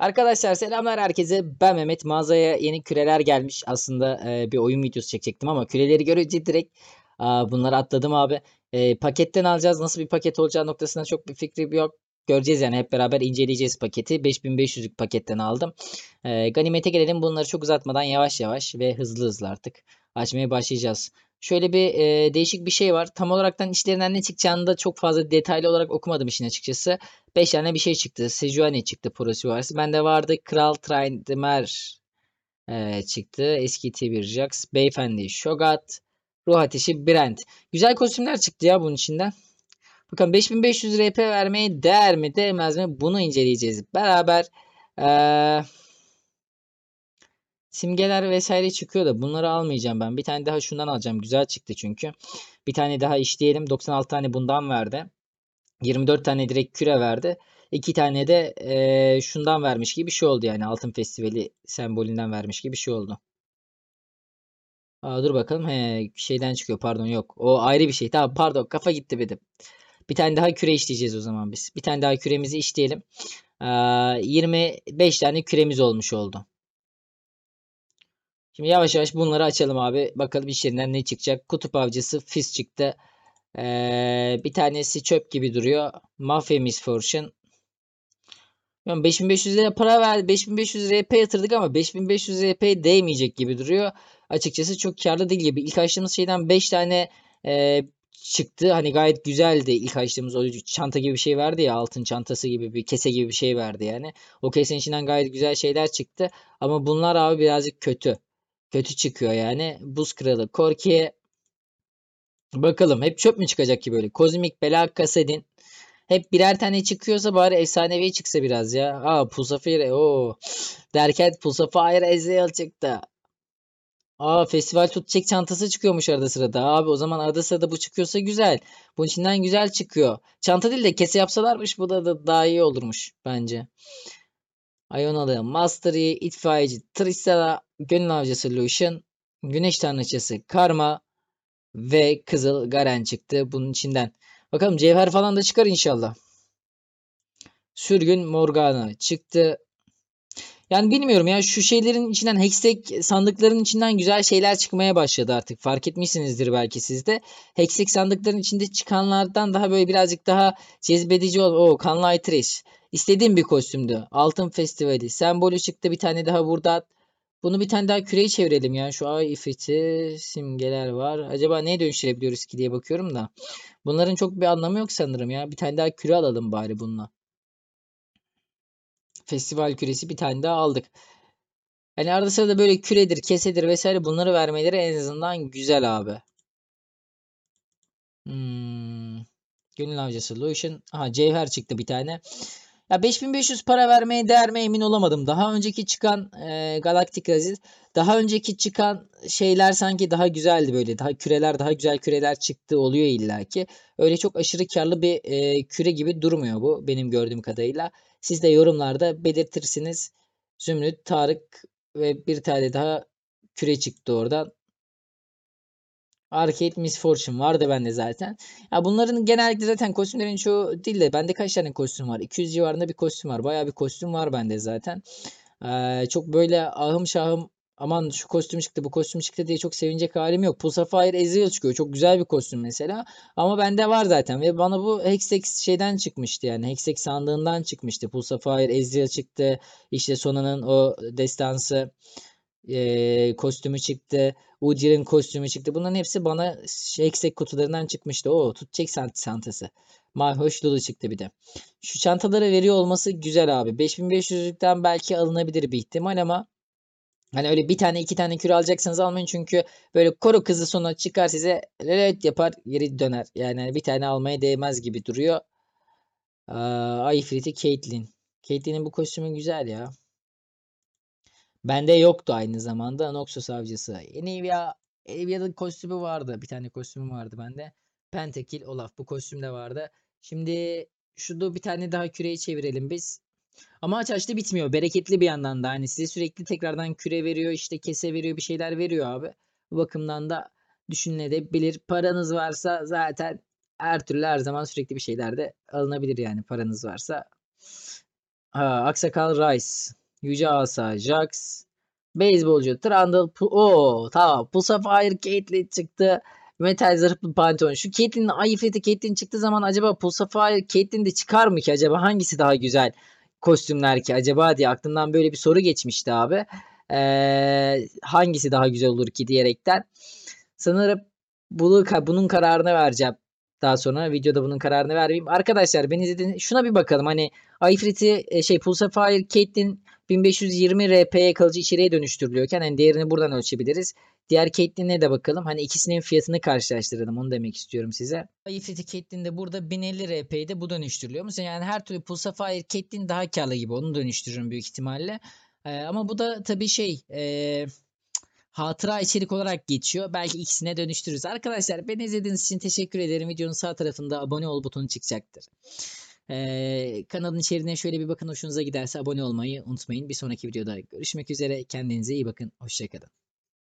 Arkadaşlar selamlar herkese. Ben Mehmet. Mağazaya yeni küreler gelmiş. Aslında e, bir oyun videosu çekecektim ama küreleri görünce direkt a, bunları atladım abi. E, paketten alacağız. Nasıl bir paket olacağı noktasında çok bir fikrim yok. Göreceğiz yani hep beraber inceleyeceğiz paketi. 5500'lük paketten aldım. E, ganimete gelelim. Bunları çok uzatmadan yavaş yavaş ve hızlı hızlı artık açmaya başlayacağız şöyle bir e, değişik bir şey var. Tam olaraktan işlerinden ne çıkacağını da çok fazla detaylı olarak okumadım işin açıkçası. 5 tane bir şey çıktı. Sejuani çıktı Prosi varsa. Bende vardı Kral Traindemer e, çıktı. Eski T1 Jax. Beyefendi Shogat. Ruh Ateşi Brand. Güzel kostümler çıktı ya bunun içinden. Bakalım 5500 RP vermeye değer mi değmez mi bunu inceleyeceğiz. Beraber eee simgeler vesaire çıkıyor da bunları almayacağım ben. Bir tane daha şundan alacağım. Güzel çıktı çünkü. Bir tane daha işleyelim. 96 tane bundan verdi. 24 tane direkt küre verdi. 2 tane de e, şundan vermiş gibi bir şey oldu yani. Altın Festivali sembolünden vermiş gibi bir şey oldu. Aa, dur bakalım. He, şeyden çıkıyor pardon yok. O ayrı bir şey. Tamam pardon kafa gitti benim. Bir tane daha küre işleyeceğiz o zaman biz. Bir tane daha küremizi işleyelim. Ee, 25 tane küremiz olmuş oldu. Şimdi yavaş yavaş bunları açalım abi. Bakalım içlerinden ne çıkacak. Kutup avcısı Fizz çıktı. Ee, bir tanesi çöp gibi duruyor. Mafia Misfortune. 5500 lira para verdi. 5500 RP yatırdık ama 5500 RP değmeyecek gibi duruyor. Açıkçası çok karlı değil gibi. İlk açtığımız şeyden 5 tane e, çıktı. Hani gayet güzeldi ilk açtığımız o çanta gibi bir şey verdi ya altın çantası gibi bir kese gibi bir şey verdi yani. O kesenin içinden gayet güzel şeyler çıktı. Ama bunlar abi birazcık kötü. Kötü çıkıyor yani. Buz Kralı Korki'ye bakalım. Hep çöp mü çıkacak ki böyle? Kozmik Bela Kasedin. Hep birer tane çıkıyorsa bari efsanevi çıksa biraz ya. Aa Pulsafire o. Derken Pulsafire Ezreal çıktı. Aa festival tutacak çantası çıkıyormuş arada sırada. Abi o zaman arada sırada bu çıkıyorsa güzel. Bunun içinden güzel çıkıyor. Çanta değil de kese yapsalarmış bu da, da daha iyi olurmuş bence. Iona'da Mastery, İtfaiyeci Tristana, Gönül Avcısı Lucian, Güneş Tanrıçası Karma ve Kızıl Garen çıktı bunun içinden. Bakalım cevher falan da çıkar inşallah. Sürgün Morgana çıktı. Yani bilmiyorum ya şu şeylerin içinden Hextech sandıkların içinden güzel şeyler çıkmaya başladı artık. Fark etmişsinizdir belki sizde. Hextech sandıkların içinde çıkanlardan daha böyle birazcık daha cezbedici ol. O Kanlı Aytriş. İstediğim bir kostümdü. Altın Festivali. Sembolü çıktı bir tane daha burada. Bunu bir tane daha küreye çevirelim yani. Şu ay ifriti simgeler var. Acaba neye dönüştürebiliyoruz ki diye bakıyorum da. Bunların çok bir anlamı yok sanırım ya. Bir tane daha küre alalım bari bununla. Festival küresi bir tane daha aldık. Yani arada sırada böyle küredir, kesedir vesaire bunları vermeleri en azından güzel abi. Hmm. Gönül avcısı Lucian. Aha cevher çıktı bir tane. Ya 5500 para vermeye değer mi emin olamadım. Daha önceki çıkan e, Galactic Aziz, daha önceki çıkan şeyler sanki daha güzeldi böyle. Daha küreler, daha güzel küreler çıktı oluyor illaki. Öyle çok aşırı karlı bir e, küre gibi durmuyor bu benim gördüğüm kadarıyla. Siz de yorumlarda belirtirsiniz. Zümrüt, Tarık ve bir tane daha küre çıktı oradan. Arcade Misfortune vardı bende zaten. Ya bunların genellikle zaten kostümlerin çoğu değil de bende kaç tane kostüm var? 200 civarında bir kostüm var. Bayağı bir kostüm var bende zaten. Ee, çok böyle ahım şahım aman şu kostüm çıktı bu kostüm çıktı diye çok sevinecek halim yok. Pulsafire Ezreal çıkıyor. Çok güzel bir kostüm mesela. Ama bende var zaten ve bana bu Hexex şeyden çıkmıştı yani. Hexex sandığından çıkmıştı. Pulsafire Ezreal çıktı. İşte Sona'nın o destansı e, kostümü çıktı. Udyar'ın kostümü çıktı. Bunların hepsi bana şey, eksik kutularından çıkmıştı. O tutacak çantası. Mayhoş dolu çıktı bir de. Şu çantalara veriyor olması güzel abi. 5500'lükten belki alınabilir bir ihtimal ama Hani öyle bir tane iki tane kür alacaksanız almayın çünkü böyle koru kızı sonra çıkar size relet yapar geri döner. Yani bir tane almaya değmez gibi duruyor. Ee, Ifrit'i Caitlyn. Caitlyn'in bu kostümü güzel ya. Bende yoktu aynı zamanda Noxus avcısı. Nivea, Nivea'nın kostümü vardı. Bir tane kostümü vardı bende. Pentakil, Olaf bu kostüm de vardı. Şimdi şunu bir tane daha küreyi çevirelim biz. Ama aç açlı bitmiyor. Bereketli bir yandan da hani size sürekli tekrardan küre veriyor, işte kese veriyor, bir şeyler veriyor abi. Bu bakımdan da düşünülebilir. Paranız varsa zaten her türlü her zaman sürekli bir şeyler de alınabilir yani paranız varsa. Aa, Aksakal Rice. Yüce Asa Jax. Beyzbolcu Trundle. Oo tamam. Pulse of Fire Caitlyn çıktı. Metal zırhlı Pantheon. Şu Caitlyn'in Ayifet'i Caitlyn çıktığı zaman acaba Pulse of Fire Caitlyn de çıkar mı ki? Acaba hangisi daha güzel kostümler ki acaba diye aklımdan böyle bir soru geçmişti abi. Ee, hangisi daha güzel olur ki diyerekten. Sanırım bunu, bunun kararını vereceğim. Daha sonra videoda bunun kararını vermeyeyim. Arkadaşlar beni izlediğiniz şuna bir bakalım. Hani Ayfrit'i e, şey Pulsafire, Caitlyn 1520 RP'ye kalıcı içeriğe dönüştürülüyorken hani değerini buradan ölçebiliriz. Diğer Caitlyn'e de bakalım. Hani ikisinin fiyatını karşılaştıralım. Onu demek istiyorum size. Firefly Caitlyn'de burada 1050 RP'yi bu dönüştürülüyor. yani her türlü Pulsa Fire Caitlyn daha karlı gibi. Onu dönüştürürüm büyük ihtimalle. Ee, ama bu da tabii şey... Ee, hatıra içerik olarak geçiyor. Belki ikisine dönüştürürüz. Arkadaşlar beni izlediğiniz için teşekkür ederim. Videonun sağ tarafında abone ol butonu çıkacaktır kanalın içeriğine şöyle bir bakın hoşunuza giderse abone olmayı unutmayın. Bir sonraki videoda görüşmek üzere. Kendinize iyi bakın. Hoşçakalın.